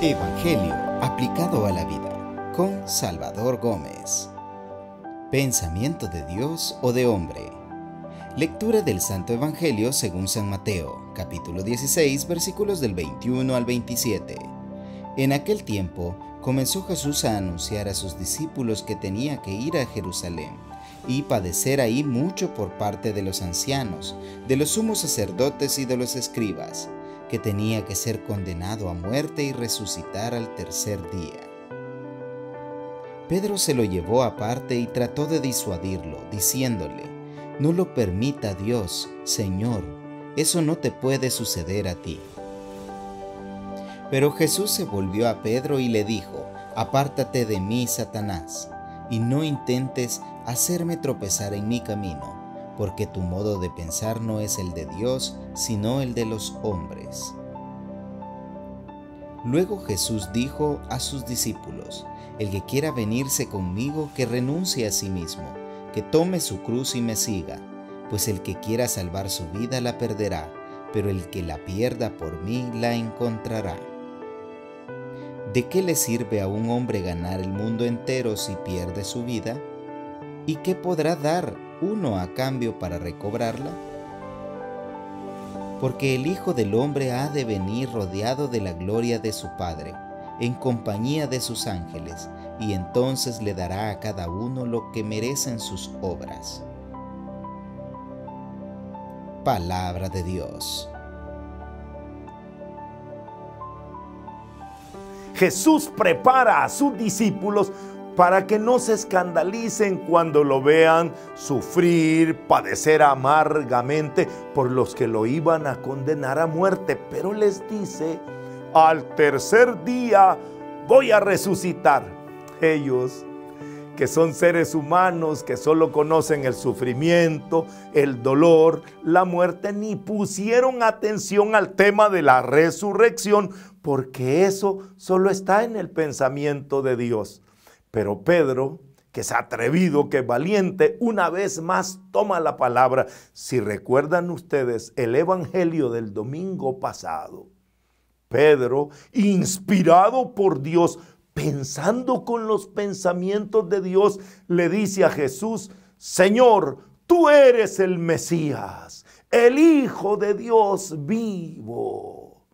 Evangelio aplicado a la vida con Salvador Gómez. Pensamiento de Dios o de hombre. Lectura del Santo Evangelio según San Mateo, capítulo 16, versículos del 21 al 27. En aquel tiempo comenzó Jesús a anunciar a sus discípulos que tenía que ir a Jerusalén y padecer ahí mucho por parte de los ancianos, de los sumos sacerdotes y de los escribas que tenía que ser condenado a muerte y resucitar al tercer día. Pedro se lo llevó aparte y trató de disuadirlo, diciéndole, No lo permita Dios, Señor, eso no te puede suceder a ti. Pero Jesús se volvió a Pedro y le dijo, Apártate de mí, Satanás, y no intentes hacerme tropezar en mi camino porque tu modo de pensar no es el de Dios, sino el de los hombres. Luego Jesús dijo a sus discípulos, El que quiera venirse conmigo, que renuncie a sí mismo, que tome su cruz y me siga, pues el que quiera salvar su vida la perderá, pero el que la pierda por mí la encontrará. ¿De qué le sirve a un hombre ganar el mundo entero si pierde su vida? ¿Y qué podrá dar uno a cambio para recobrarla? Porque el Hijo del Hombre ha de venir rodeado de la gloria de su Padre, en compañía de sus ángeles, y entonces le dará a cada uno lo que merecen sus obras. Palabra de Dios. Jesús prepara a sus discípulos para que no se escandalicen cuando lo vean sufrir, padecer amargamente por los que lo iban a condenar a muerte. Pero les dice, al tercer día voy a resucitar. Ellos que son seres humanos que solo conocen el sufrimiento, el dolor, la muerte, ni pusieron atención al tema de la resurrección, porque eso solo está en el pensamiento de Dios. Pero Pedro, que es atrevido, que valiente, una vez más toma la palabra. Si recuerdan ustedes el Evangelio del domingo pasado, Pedro, inspirado por Dios, pensando con los pensamientos de Dios, le dice a Jesús, Señor, tú eres el Mesías, el Hijo de Dios vivo.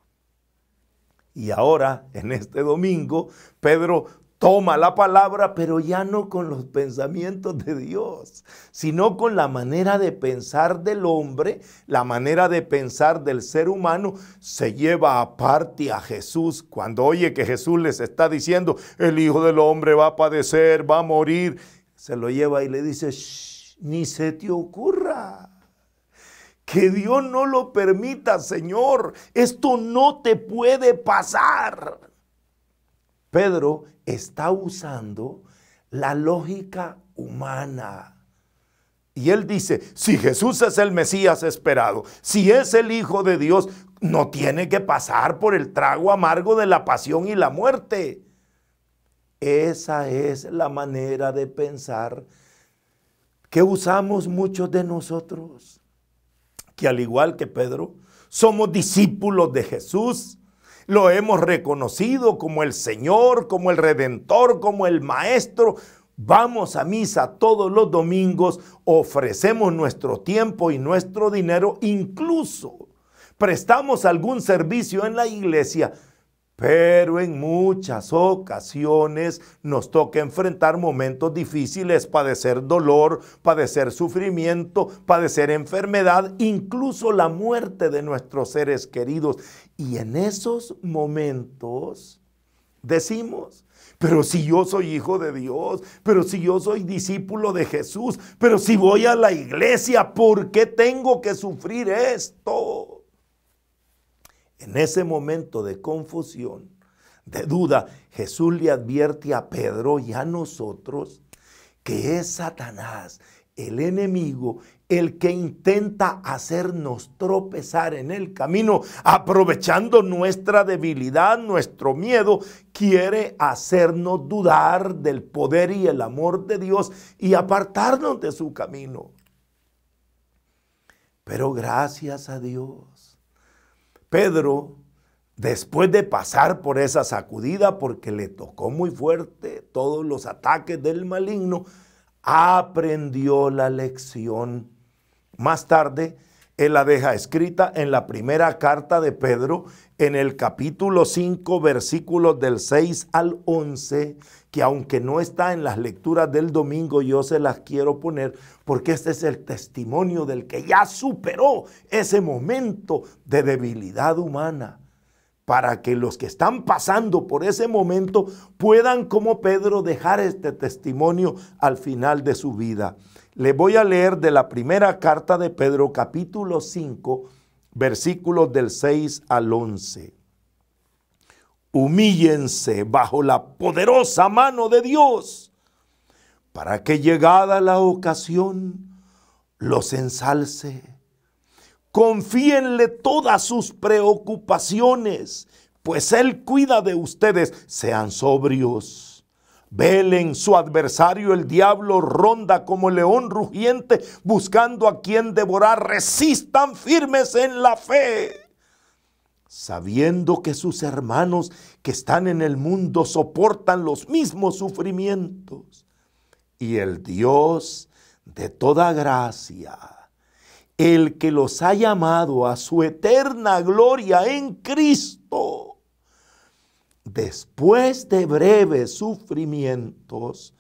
Y ahora, en este domingo, Pedro Toma la palabra, pero ya no con los pensamientos de Dios, sino con la manera de pensar del hombre, la manera de pensar del ser humano, se lleva aparte a Jesús. Cuando oye que Jesús les está diciendo, el Hijo del Hombre va a padecer, va a morir, se lo lleva y le dice, Shh, ni se te ocurra. Que Dios no lo permita, Señor. Esto no te puede pasar. Pedro está usando la lógica humana. Y él dice, si Jesús es el Mesías esperado, si es el Hijo de Dios, no tiene que pasar por el trago amargo de la pasión y la muerte. Esa es la manera de pensar que usamos muchos de nosotros, que al igual que Pedro, somos discípulos de Jesús, lo hemos reconocido como el Señor, como el Redentor, como el Maestro. Vamos a misa todos los domingos, ofrecemos nuestro tiempo y nuestro dinero, incluso prestamos algún servicio en la iglesia, pero en muchas ocasiones nos toca enfrentar momentos difíciles, padecer dolor, padecer sufrimiento, padecer enfermedad, incluso la muerte de nuestros seres queridos. Y en esos momentos decimos, pero si yo soy hijo de Dios, pero si yo soy discípulo de Jesús, pero si voy a la iglesia, ¿por qué tengo que sufrir esto? En ese momento de confusión, de duda, Jesús le advierte a Pedro y a nosotros que es Satanás, el enemigo, el que intenta hacernos tropezar en el camino, aprovechando nuestra debilidad, nuestro miedo, quiere hacernos dudar del poder y el amor de Dios y apartarnos de su camino. Pero gracias a Dios Pedro, después de pasar por esa sacudida, porque le tocó muy fuerte todos los ataques del maligno, aprendió la lección. Más tarde, él la deja escrita en la primera carta de Pedro, en el capítulo 5, versículos del 6 al 11, que aunque no está en las lecturas del domingo, yo se las quiero poner porque este es el testimonio del que ya superó ese momento de debilidad humana para que los que están pasando por ese momento puedan, como Pedro, dejar este testimonio al final de su vida. Le voy a leer de la primera carta de Pedro, capítulo 5, versículos del 6 al 11. Humíllense bajo la poderosa mano de Dios, para que llegada la ocasión los ensalce Confíenle todas sus preocupaciones, pues Él cuida de ustedes. Sean sobrios. Velen, su adversario el diablo ronda como león rugiente buscando a quien devorar. Resistan firmes en la fe sabiendo que sus hermanos que están en el mundo soportan los mismos sufrimientos. Y el Dios de toda gracia el que los ha llamado a su eterna gloria en Cristo, después de breves sufrimientos,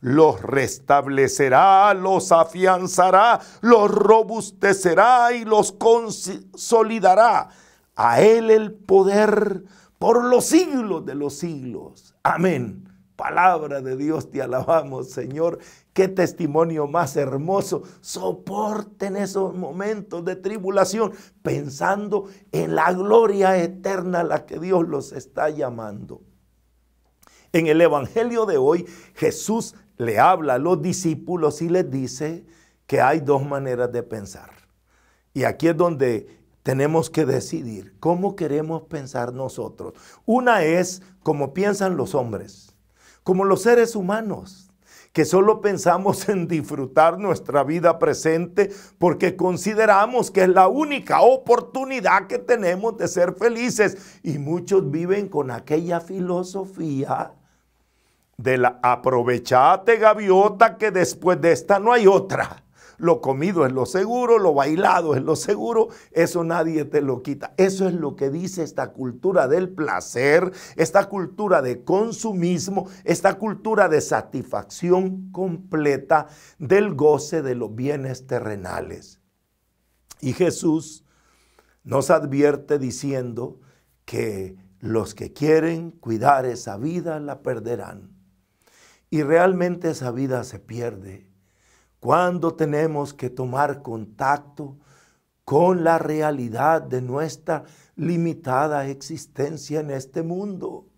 los restablecerá, los afianzará, los robustecerá y los consolidará. A él el poder por los siglos de los siglos. Amén. Palabra de Dios, te alabamos, Señor. Qué testimonio más hermoso. Soporten esos momentos de tribulación pensando en la gloria eterna a la que Dios los está llamando. En el Evangelio de hoy, Jesús le habla a los discípulos y les dice que hay dos maneras de pensar. Y aquí es donde tenemos que decidir cómo queremos pensar nosotros. Una es como piensan los hombres, como los seres humanos que solo pensamos en disfrutar nuestra vida presente porque consideramos que es la única oportunidad que tenemos de ser felices. Y muchos viven con aquella filosofía de la aprovechate gaviota que después de esta no hay otra. Lo comido es lo seguro, lo bailado es lo seguro, eso nadie te lo quita. Eso es lo que dice esta cultura del placer, esta cultura de consumismo, esta cultura de satisfacción completa del goce de los bienes terrenales. Y Jesús nos advierte diciendo que los que quieren cuidar esa vida la perderán. Y realmente esa vida se pierde cuando tenemos que tomar contacto con la realidad de nuestra limitada existencia en este mundo,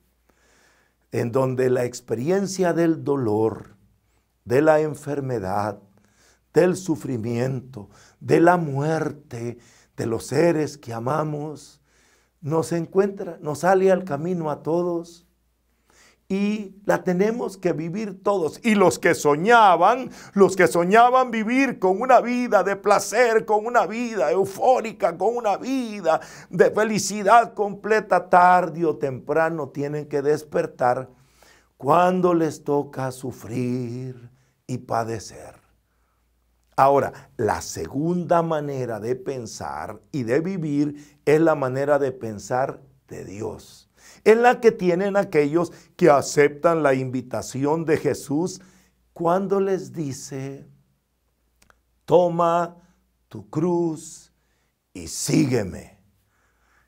en donde la experiencia del dolor, de la enfermedad, del sufrimiento, de la muerte, de los seres que amamos, nos encuentra, nos sale al camino a todos y la tenemos que vivir todos. Y los que soñaban, los que soñaban vivir con una vida de placer, con una vida eufórica, con una vida de felicidad completa, tarde o temprano tienen que despertar cuando les toca sufrir y padecer. Ahora, la segunda manera de pensar y de vivir es la manera de pensar de Dios en la que tienen aquellos que aceptan la invitación de Jesús cuando les dice, toma tu cruz y sígueme.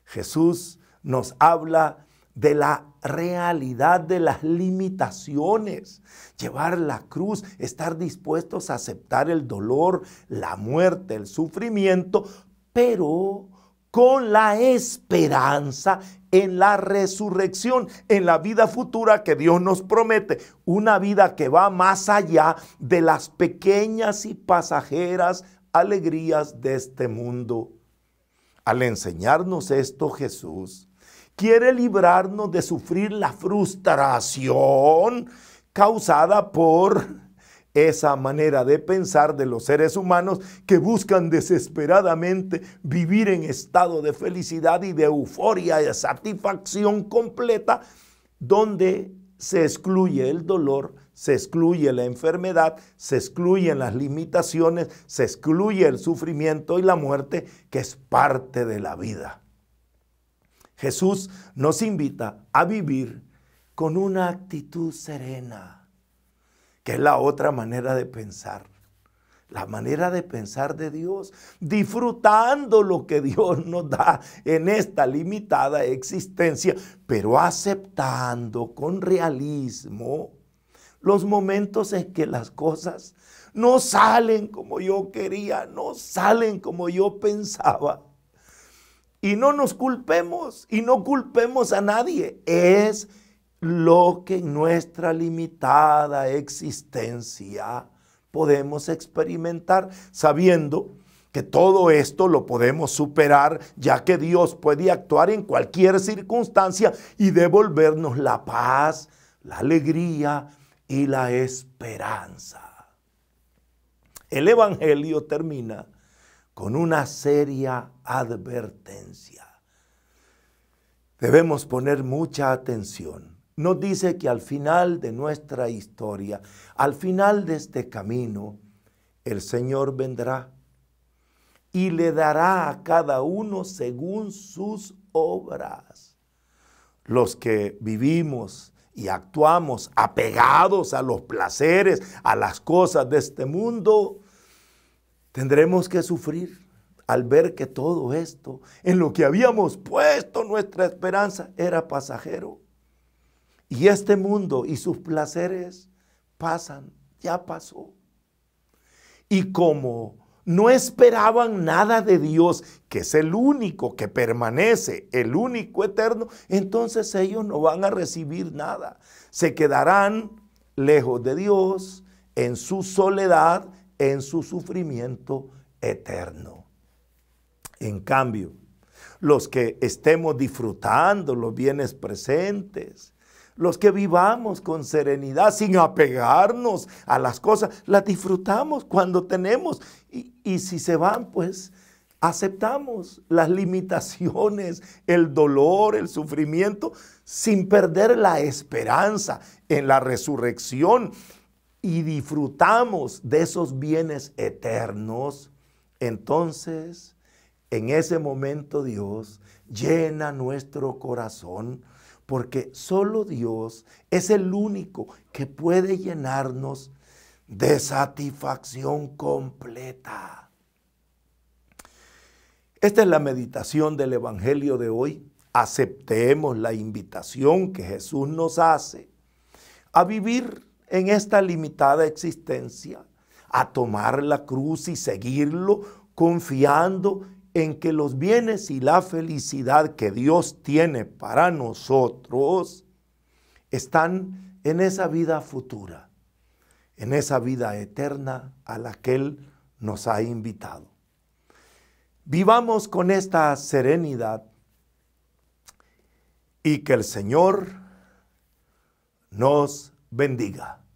Jesús nos habla de la realidad de las limitaciones. Llevar la cruz, estar dispuestos a aceptar el dolor, la muerte, el sufrimiento, pero con la esperanza en la resurrección, en la vida futura que Dios nos promete, una vida que va más allá de las pequeñas y pasajeras alegrías de este mundo. Al enseñarnos esto Jesús quiere librarnos de sufrir la frustración causada por esa manera de pensar de los seres humanos que buscan desesperadamente vivir en estado de felicidad y de euforia y de satisfacción completa, donde se excluye el dolor, se excluye la enfermedad, se excluyen las limitaciones, se excluye el sufrimiento y la muerte, que es parte de la vida. Jesús nos invita a vivir con una actitud serena que es la otra manera de pensar. La manera de pensar de Dios, disfrutando lo que Dios nos da en esta limitada existencia, pero aceptando con realismo los momentos en que las cosas no salen como yo quería, no salen como yo pensaba. Y no nos culpemos y no culpemos a nadie. Es lo que en nuestra limitada existencia podemos experimentar, sabiendo que todo esto lo podemos superar, ya que Dios puede actuar en cualquier circunstancia y devolvernos la paz, la alegría y la esperanza. El Evangelio termina con una seria advertencia. Debemos poner mucha atención nos dice que al final de nuestra historia, al final de este camino, el Señor vendrá y le dará a cada uno según sus obras. Los que vivimos y actuamos apegados a los placeres, a las cosas de este mundo, tendremos que sufrir al ver que todo esto, en lo que habíamos puesto nuestra esperanza, era pasajero. Y este mundo y sus placeres pasan, ya pasó. Y como no esperaban nada de Dios, que es el único que permanece, el único eterno, entonces ellos no van a recibir nada. Se quedarán lejos de Dios, en su soledad, en su sufrimiento eterno. En cambio, los que estemos disfrutando los bienes presentes, los que vivamos con serenidad, sin apegarnos a las cosas, las disfrutamos cuando tenemos. Y, si se van, pues aceptamos las limitaciones, el dolor, el sufrimiento, sin perder la esperanza en la resurrección. Y disfrutamos de esos bienes eternos. Entonces, en ese momento Dios llena nuestro corazón porque solo Dios es el único que puede llenarnos de satisfacción completa. Esta es la meditación del Evangelio de hoy. Aceptemos la invitación que Jesús nos hace a vivir en esta limitada existencia, a tomar la cruz y seguirlo confiando en que los bienes y la felicidad que Dios tiene para nosotros están en esa vida futura, en esa vida eterna a la que Él nos ha invitado. Vivamos con esta serenidad y que el Señor nos bendiga.